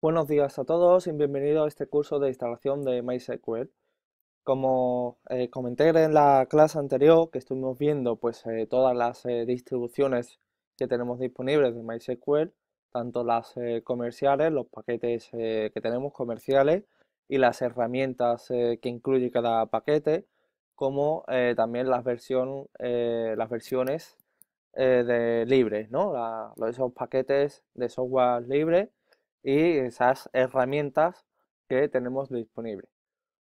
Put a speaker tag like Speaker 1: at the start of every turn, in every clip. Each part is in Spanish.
Speaker 1: Buenos días a todos y bienvenidos a este curso de instalación de MySQL. Como eh, comenté en la clase anterior, que estuvimos viendo pues, eh, todas las eh, distribuciones que tenemos disponibles de MySQL, tanto las comerciales, los paquetes que tenemos comerciales y las herramientas que incluye cada paquete, como también las, las versiones de libres, ¿no? esos paquetes de software libre y esas herramientas que tenemos disponibles.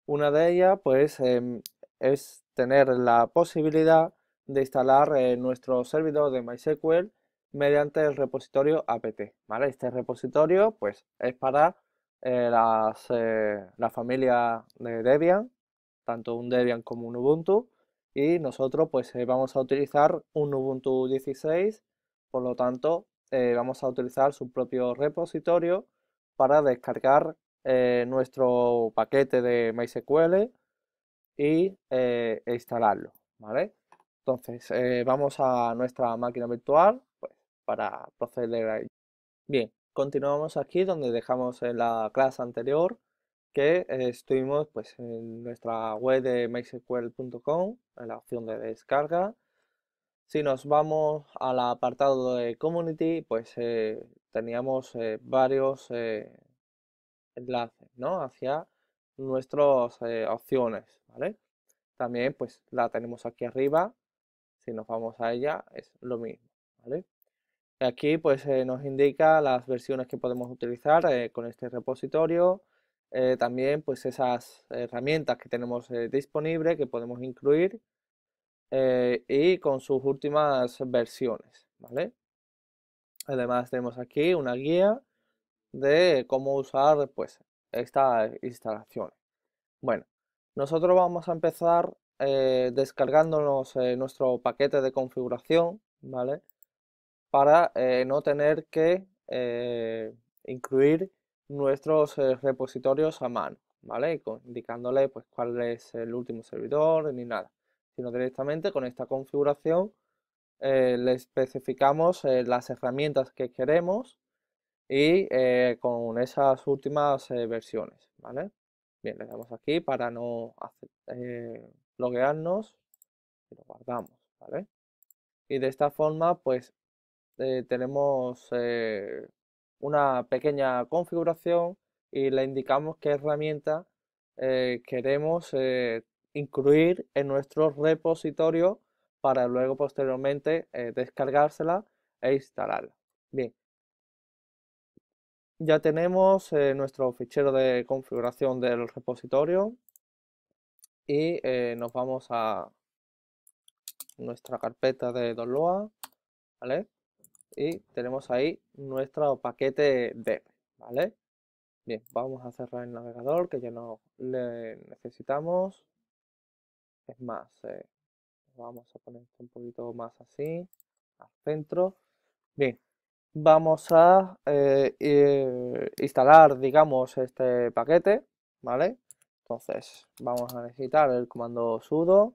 Speaker 1: Una de ellas pues em, es tener la posibilidad de instalar nuestro servidor de MySQL mediante el repositorio apt. Este repositorio pues es para eh, eh, la familia de Debian, tanto un Debian como un Ubuntu y nosotros pues eh, vamos a utilizar un Ubuntu 16, por lo tanto eh, vamos a utilizar su propio repositorio para descargar eh, nuestro paquete de MySQL y, eh, e instalarlo, Entonces, vamos a nuestra máquina virtual pues, para proceder a Bien, continuamos aquí donde dejamos en la clase anterior que estuvimos pues, en nuestra web de mysql.com, en la opción de descarga, si nos vamos al apartado de community, pues eh, teníamos eh, varios eh, enlaces, Hacia nuestras opciones, También, pues la tenemos aquí arriba. Si nos vamos a ella, es lo mismo, Aquí, pues nos indica las versiones que podemos utilizar con este repositorio. también, pues esas herramientas que tenemos disponibles que podemos incluir eh, y con sus últimas versiones, ¿vale? Además tenemos aquí una guía de cómo usar pues estas instalaciones. Bueno, nosotros vamos a empezar eh, descargándonos eh, nuestro paquete de configuración, ¿vale? Para no tener que incluir nuestros repositorios a mano, ¿vale? indicándole pues cuál es el último servidor ni nada sino directamente con esta configuración eh, le especificamos eh, las herramientas que queremos y eh, con esas últimas versiones, ¿vale? Bien, le damos aquí para no loguearnos y lo guardamos, Y de esta forma, pues, tenemos una pequeña configuración y le indicamos qué herramienta queremos tener incluir en nuestro repositorio para luego posteriormente eh, descargársela e instalarla. Bien, ya tenemos eh, nuestro fichero de configuración del repositorio y eh, nos vamos a nuestra carpeta de Don ¿vale? Y tenemos ahí nuestro paquete de, ¿vale? Bien, vamos a cerrar el navegador que ya no le necesitamos. Es más, eh, vamos a poner un poquito más así, al centro. Bien, vamos a eh, eh, instalar, digamos, este paquete, ¿vale? Entonces, vamos a necesitar el comando sudo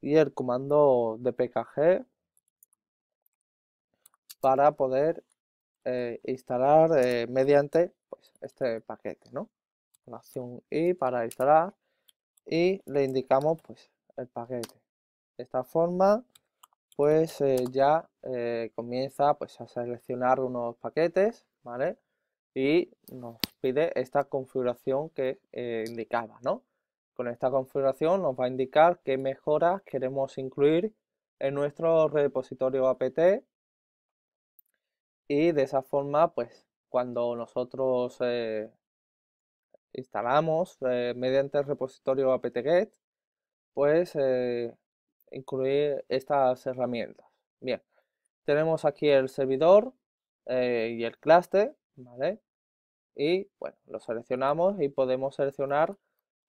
Speaker 1: y el comando dpkg para poder instalar mediante pues, este paquete, ¿no? La acción I para instalar y le indicamos pues el paquete. De esta forma, pues eh, ya eh, comienza pues, a seleccionar unos paquetes, Y nos pide esta configuración que eh, indicaba, Con esta configuración nos va a indicar qué mejoras queremos incluir en nuestro repositorio apt y de esa forma, pues cuando nosotros instalamos mediante el repositorio apt-get, pues eh, incluir estas herramientas. Bien, tenemos aquí el servidor eh, y el cluster, ¿vale? Y bueno, lo seleccionamos y podemos seleccionar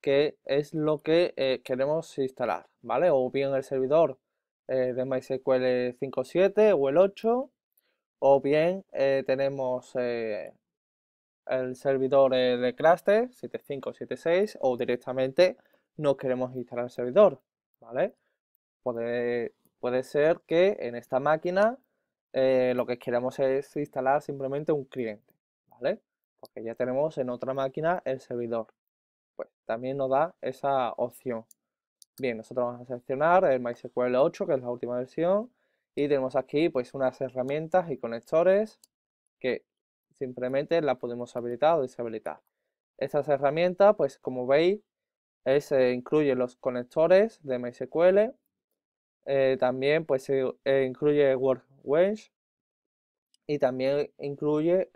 Speaker 1: qué es lo que eh, queremos instalar, ¿vale? O bien el servidor de MySQL 5.7 o el 8, o bien tenemos el servidor de cluster 7.5, 7.6 o directamente no queremos instalar el servidor, ¿vale? Puede, puede ser que en esta máquina eh, lo que queremos es instalar simplemente un cliente, ¿vale? Porque ya tenemos en otra máquina el servidor. Pues también nos da esa opción. Bien, nosotros vamos a seleccionar el MySQL 8, que es la última versión, y tenemos aquí pues unas herramientas y conectores que simplemente las podemos habilitar o deshabilitar. Estas herramientas, pues como veis, ese eh, incluye los conectores de MySQL, eh, también pues eh, incluye Workbench y también incluye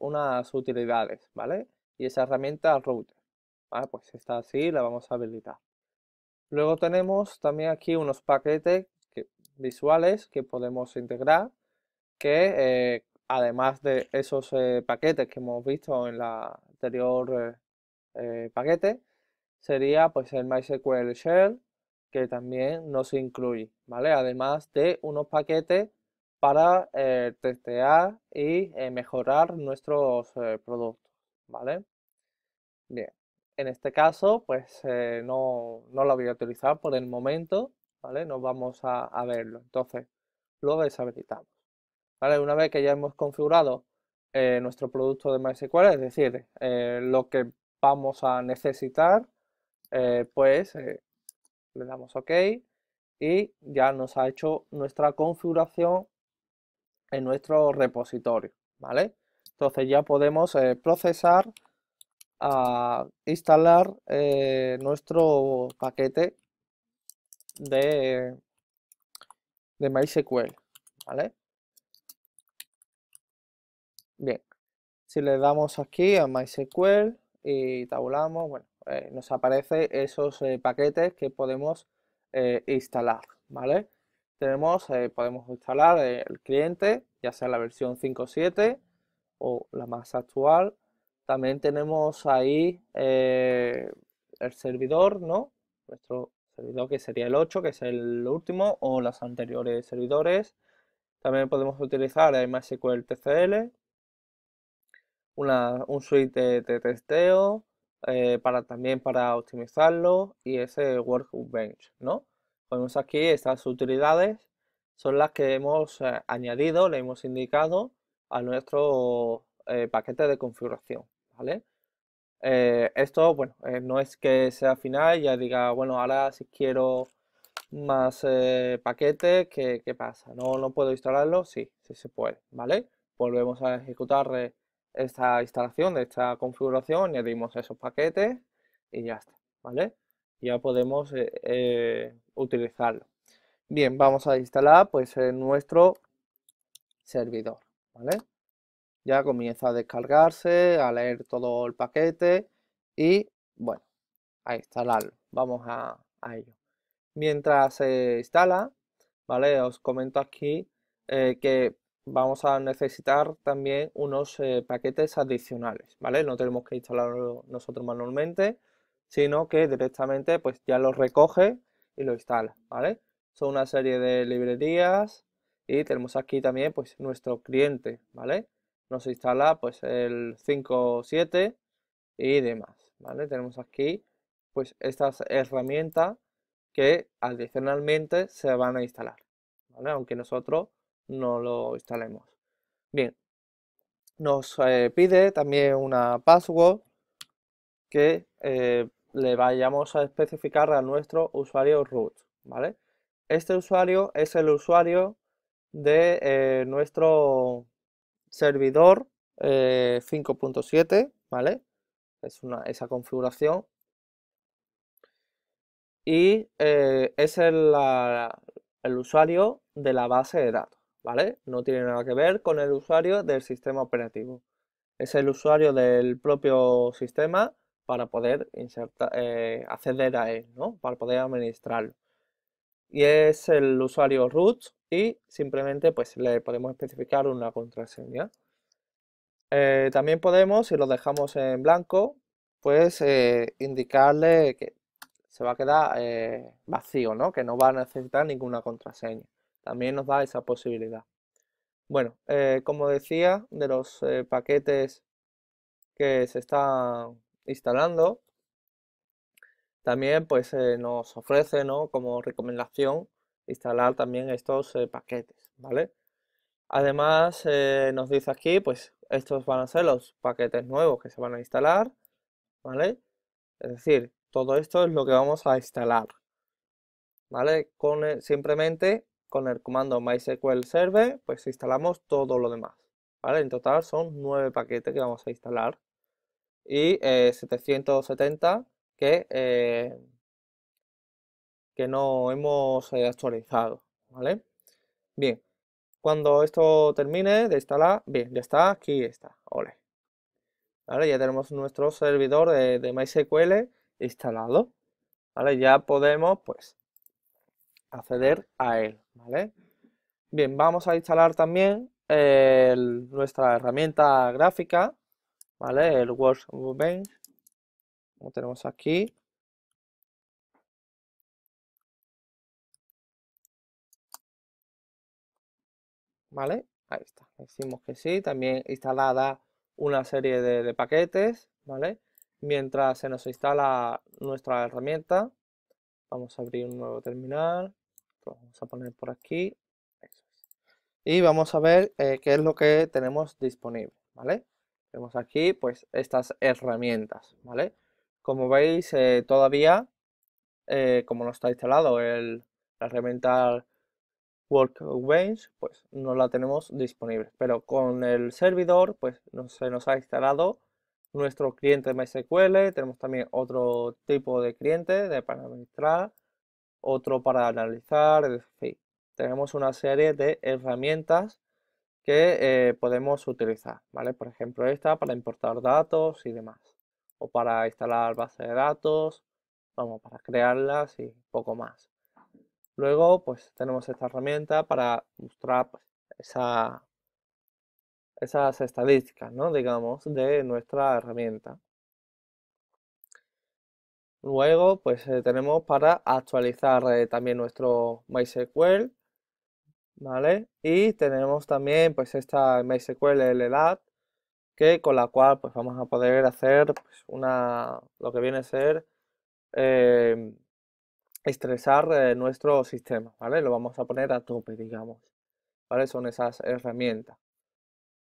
Speaker 1: unas utilidades, ¿vale? Y esa herramienta router, Pues está así, la vamos a habilitar. Luego tenemos también aquí unos paquetes visuales que podemos integrar, que además de esos paquetes que hemos visto en el anterior paquete, sería pues el MySQL Shell, que también nos incluye, ¿vale? Además de unos paquetes para eh, testear y eh, mejorar nuestros eh, productos, ¿vale? Bien, en este caso, pues no, lo voy a utilizar por el momento, ¿vale? No vamos a, a verlo, entonces lo deshabilitamos, ¿vale? Una vez que ya hemos configurado nuestro producto de MySQL, es decir, lo que vamos a necesitar eh, pues eh, le damos OK y ya nos ha hecho nuestra configuración en nuestro repositorio, ¿vale? Entonces ya podemos eh, procesar a ah, instalar nuestro paquete de, de MySQL, ¿vale? Bien, si le damos aquí a MySQL y tabulamos, bueno, eh, nos aparecen esos eh, paquetes que podemos eh, instalar, ¿vale? Tenemos, podemos instalar el cliente, ya sea la versión 5.7 o la más actual. También tenemos ahí el servidor, ¿no? Nuestro servidor que sería el 8, que es el último, o los anteriores servidores. También podemos utilizar MySQL TCL, un suite de testeo, eh, para también para optimizarlo y ese workbench, ¿no? Vemos aquí estas utilidades son las que hemos eh, añadido, le hemos indicado a nuestro eh, paquete de configuración, ¿vale? esto, bueno, no es que sea final, ya diga, bueno, ahora si quiero más paquetes, ¿qué, pasa? ¿No, ¿No puedo instalarlo? Sí, sí se puede, ¿vale? Volvemos a ejecutar esta instalación de esta configuración, añadimos esos paquetes y ya está, ¿vale? Ya podemos eh, eh, utilizarlo. Bien, vamos a instalar pues en eh, nuestro servidor, ¿vale? Ya comienza a descargarse, a leer todo el paquete y, bueno, a instalarlo. Vamos a, ello. Mientras se instala, ¿vale? Os comento aquí que vamos a necesitar también unos eh, paquetes adicionales, ¿vale? No tenemos que instalarlo nosotros manualmente, sino que directamente pues ya lo recoge y lo instala, ¿vale? Son una serie de librerías y tenemos aquí también pues nuestro cliente, ¿vale? Nos instala pues el 5.7 y demás, ¿vale? Tenemos aquí pues estas herramientas que adicionalmente se van a instalar, ¿vale? Aunque nosotros no lo instalemos. Bien, nos eh, pide también una password que eh, le vayamos a especificar a nuestro usuario root, ¿vale? Este usuario es el usuario de eh, nuestro servidor 5.7, ¿vale? Es una, esa configuración. Y es el, el usuario de la base de datos. No tiene nada que ver con el usuario del sistema operativo. Es el usuario del propio sistema para poder eh, acceder a él, ¿no? Para poder administrarlo. Y es el usuario root y simplemente pues le podemos especificar una contraseña. Eh, también podemos, si lo dejamos en blanco, pues eh, indicarle que se va a quedar vacío, Que no va a necesitar ninguna contraseña también nos da esa posibilidad. Bueno, eh, como decía, de los eh, paquetes que se están instalando, también pues eh, nos ofrece ¿no? como recomendación instalar también estos paquetes, ¿vale? Además nos dice aquí, pues estos van a ser los paquetes nuevos que se van a instalar, ¿vale? Es decir, todo esto es lo que vamos a instalar, ¿vale? Con, simplemente con el comando MySQL Server, pues instalamos todo lo demás. ¿vale? En total son nueve paquetes que vamos a instalar y 770 eh, que, eh, que no hemos eh, actualizado. ¿vale? Bien, cuando esto termine de instalar, bien, ya está, aquí está, ole. ¿Vale? Ya tenemos nuestro servidor de, de MySQL instalado. ¿Vale? Ya podemos pues acceder a él. Bien, vamos a instalar también eh, nuestra herramienta gráfica, ¿vale? El Workbench, lo tenemos aquí. ¿Vale? Ahí está, decimos que sí, también instalada una serie de, de paquetes, ¿vale? Mientras se nos instala nuestra herramienta, vamos a abrir un nuevo terminal vamos a poner por aquí. Y vamos a ver eh, qué es lo que tenemos disponible, ¿vale? Tenemos aquí pues estas herramientas, ¿vale? Como veis eh, todavía, eh, como no está instalado el, la herramienta Workbench, pues no la tenemos disponible. Pero con el servidor, pues no, se nos ha instalado nuestro cliente MySQL, tenemos también otro tipo de cliente de para administrar, otro para analizar, en tenemos una serie de herramientas que eh, podemos utilizar, ¿vale? Por ejemplo, esta para importar datos y demás, o para instalar bases de datos, vamos, para crearlas y poco más. Luego, pues tenemos esta herramienta para mostrar pues, esa, esas estadísticas, ¿no? Digamos, de nuestra herramienta. Luego, pues eh, tenemos para actualizar eh, también nuestro MySQL, ¿vale? Y tenemos también pues esta MySQL LDAP, que con la cual pues vamos a poder hacer pues, una, lo que viene a ser em, estresar eh, nuestro sistema, ¿vale? Lo vamos a poner a tope, digamos, ¿vale? Son esas herramientas,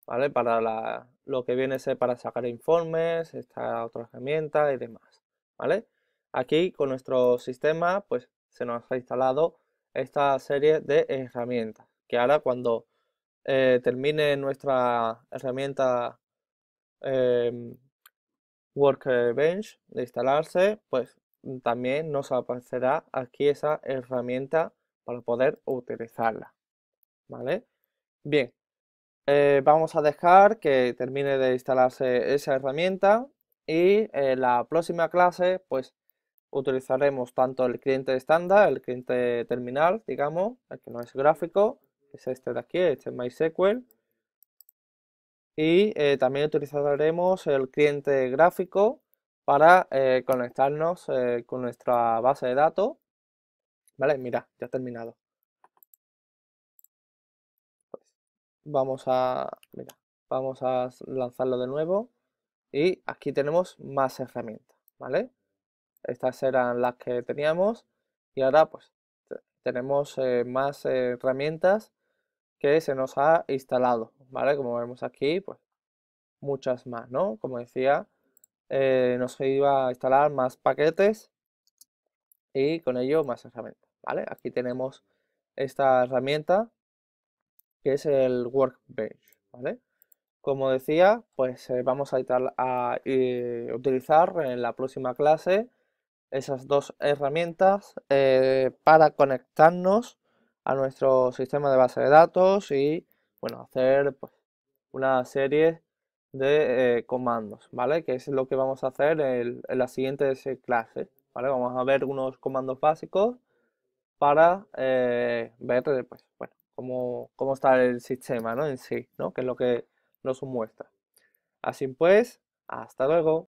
Speaker 1: ¿vale? Para la, lo que viene a ser para sacar informes, esta otra herramienta y demás, ¿vale? Aquí con nuestro sistema pues se nos ha instalado esta serie de herramientas que ahora cuando eh, termine nuestra herramienta em, Workbench de instalarse, pues también nos aparecerá aquí esa herramienta para poder utilizarla. ¿Vale? Bien, eh, vamos a dejar que termine de instalarse esa herramienta y eh, la próxima clase pues utilizaremos tanto el cliente estándar, el cliente terminal, digamos, el que no es gráfico, que es este de aquí, este MySQL. Y eh, también utilizaremos el cliente gráfico para eh, conectarnos eh, con nuestra base de datos. Vale, mira, ya ha terminado. Pues vamos a, mira, vamos a lanzarlo de nuevo. Y aquí tenemos más herramientas, ¿vale? Estas eran las que teníamos y ahora pues tenemos eh, más herramientas que se nos ha instalado, ¿vale? Como vemos aquí, pues muchas más, ¿no? Como decía, eh, nos iba a instalar más paquetes y con ello más herramientas, ¿vale? Aquí tenemos esta herramienta que es el Workbench, ¿vale? Como decía, pues eh, vamos a, utilizar en la próxima clase esas dos herramientas eh, para conectarnos a nuestro sistema de base de datos y bueno, hacer pues, una serie de eh, comandos, ¿vale? Que es lo que vamos a hacer en, la siguiente clase, ¿vale? Vamos a ver unos comandos básicos para eh, ver, pues, bueno, cómo, está el sistema, ¿no? En sí, ¿no? Que es lo que nos muestra. Así pues, hasta luego.